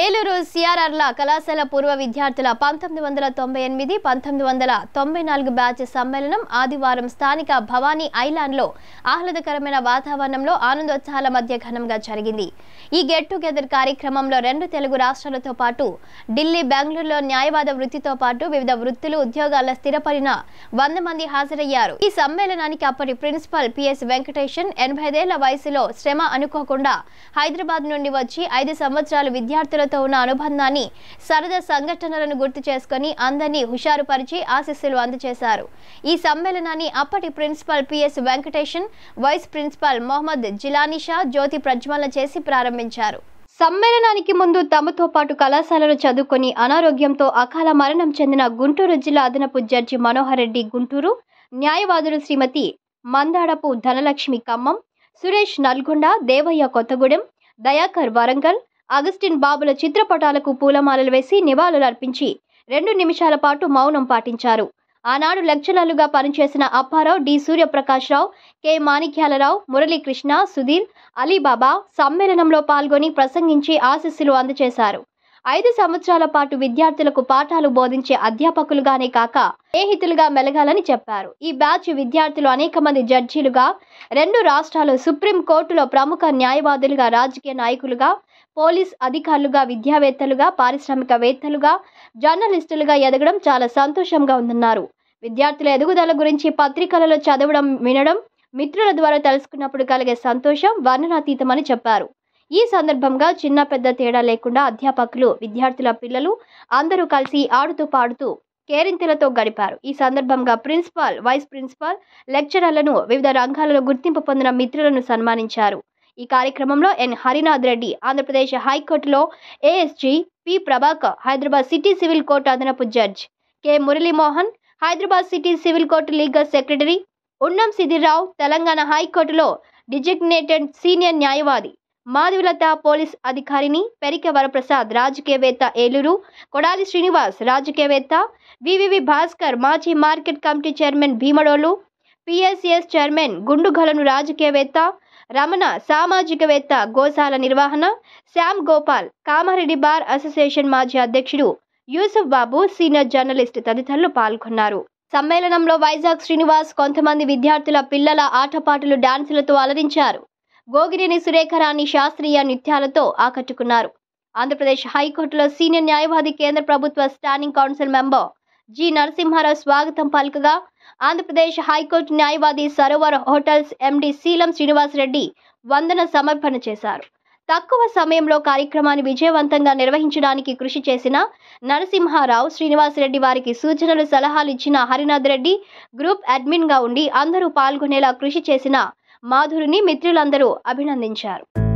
ఏలూరు సిఆర్ఆర్ల కళాశాల పూర్వ విద్యార్థుల పంతొమ్మిది వందల తొంభై ఎనిమిది పంతొమ్మిది వందల తొంభై నాలుగు బ్యాచ్ సమ్మేళనం ఆదివారం స్థానిక భవానీ ఐలాండ్లో ఆహ్లాదకరమైన వాతావరణంలో ఆనందోత్సాహాల మధ్య ఘనంగా జరిగింది ఈ గెట్ టుగెదర్ కార్యక్రమంలో రెండు తెలుగు రాష్ట్రాలతో పాటు ఢిల్లీ బెంగళూరులో న్యాయవాద వృత్తితో పాటు వివిధ వృత్తులు ఉద్యోగాల స్థిరపడిన వంద మంది హాజరయ్యారు ఈ సమ్మేళనానికి అప్పటి ప్రిన్సిపల్ పిఎస్ వెంకటేషన్ ఎనభైదేళ్ల వయసులో శ్రమ అనుకోకుండా హైదరాబాద్ నుండి వచ్చి ఐదు సంవత్సరాలు విద్యార్థుల ప్రజలతో ఉన్న అనుబంధాన్ని సరదా సంఘటనలను గుర్తు చేసుకుని అందరినీ హుషారుపరిచి ఆశీస్సులు అందజేశారు ఈ సమ్మేళనాన్ని అప్పటి principal PS Venkatesan vice principal Mohammed Jilanisha జ్యోతి ప్రజ్వలన చేసి ప్రారంభించారు సమ్మేళనానికి ముందు తమతో పాటు కళాశాలను చదువుకొని అనారోగ్యంతో అకాల మరణం చెందిన గుంటూరు జిల్లా అదనపు జడ్జి మనోహర్ రెడ్డి గుంటూరు న్యాయవాదులు శ్రీమతి మందాడపు ధనలక్ష్మి ఖమ్మం సురేష్ నల్గొండ దేవయ్య కొత్తగూడెం దయాకర్ వరంగల్ అగస్టిన్ బాబుల చిత్రపటాలకు పూలమాలలు వేసి నివాళులు అర్పించి రెండు నిమిషాల పాటు మౌనం పాటించారు ఆనాడు లెక్చరర్లుగా పనిచేసిన అప్పారావు డి సూర్యప్రకాశ్రావు కె మాణిక్యాలరావు మురళీకృష్ణ సుధీర్ అలీబాబా సమ్మేళనంలో పాల్గొని ప్రసంగించి ఆశీస్సులు అందజేశారు ఐదు సంవత్సరాల పాటు విద్యార్థులకు పాఠాలు బోధించే అధ్యాపకులుగానే కాక స్నేహితులుగా మెలగాలని చెప్పారు ఈ బ్యాచ్ విద్యార్థులు అనేక మంది జడ్జీలుగా రెండు రాష్ట్రాలు సుప్రీంకోర్టులో ప్రముఖ న్యాయవాదులుగా రాజకీయ నాయకులుగా పోలీస్ అధికారులుగా విద్యావేత్తలుగా పారిశ్రామికవేత్తలుగా జర్నలిస్టులుగా ఎదగడం చాలా సంతోషంగా ఉందన్నారు విద్యార్థుల ఎదుగుదల గురించి పత్రికలలో చదవడం వినడం మిత్రుల ద్వారా తెలుసుకున్నప్పుడు కలిగే సంతోషం వర్ణనాతీతమని చెప్పారు ఈ సందర్భంగా చిన్న పెద్ద తేడా లేకుండా అధ్యాపకులు విద్యార్థుల పిల్లలు అందరూ కలిసి ఆడుతూ పాడుతూ కేరింతలతో గడిపారు ఈ సందర్భంగా ప్రిన్సిపాల్ వైస్ ప్రిన్సిపాల్ లెక్చరర్లను వివిధ రంగాలలో గుర్తింపు పొందిన మిత్రులను సన్మానించారు ఈ కార్యక్రమంలో ఎన్ హరినాథ్ రెడ్డి ఆంధ్రప్రదేశ్ హైకోర్టులో ASG P Prabhakar Hyderabad city civil court అదనపు judge K Muralimohan Hyderabad city civil court legal secretary Unnam Siddhirao Telangana హైకోర్టులో డిజిగ్నేటెడ్ సీనియర్ న్యాయవాది మాధవిలత పోలీస్ అధికారిని పెరిక వరప్రసాద్ రాజకీయవేత్త ఏలూరు కొడాలి శ్రీనివాస్ రాజకీయవేత్త వివివి భాస్కర్ మాజీ market committee chairman Bhimadolu PSS chairman Gundugolanu రాజకీయవేత్త రమణ సామాజికవేత్త గోశాల నిర్వహణ శ్యామ్ గోపాల్ కామారెడ్డి బార్ అసోసియేషన్ మాజీ అధ్యక్షుడు యూసుఫ్ బాబు సీనియర్ జర్నలిస్ట్ తదితరులు పాల్గొన్నారు సమ్మేళనంలో వైజాగ్ శ్రీనివాస్ కొంతమంది విద్యార్థుల పిల్లల ఆటపాటలు డాన్సులతో అలరించారు గోగిరిని సురేఖరాణి శాస్త్రీయ నృత్యాలతో ఆకట్టుకున్నారు ఆంధ్రప్రదేశ్ హైకోర్టులో సీనియర్ న్యాయవాది కేంద్ర ప్రభుత్వ standing council member G Narasimharao స్వాగతం పలకగా ఆంధ్రప్రదేశ్ హైకోర్టు న్యాయవాది సరోవర్ హోటల్స్ ఎండి శీలం శ్రీనివాసరెడ్డి వందన సమర్పణ చేశారు తక్కువ సమయంలో కార్యక్రమాన్ని విజయవంతంగా నిర్వహించడానికి కృషి చేసిన నరసింహారావు శ్రీనివాసరెడ్డి వారికి సూచనలు సలహాలు ఇచ్చిన హరినాథ్ రెడ్డి గ్రూప్ అడ్మిన్గా ఉండి అందరూ పాల్గొనేలా కృషి చేసిన మాధురిని మిత్రులందరూ అభినందించారు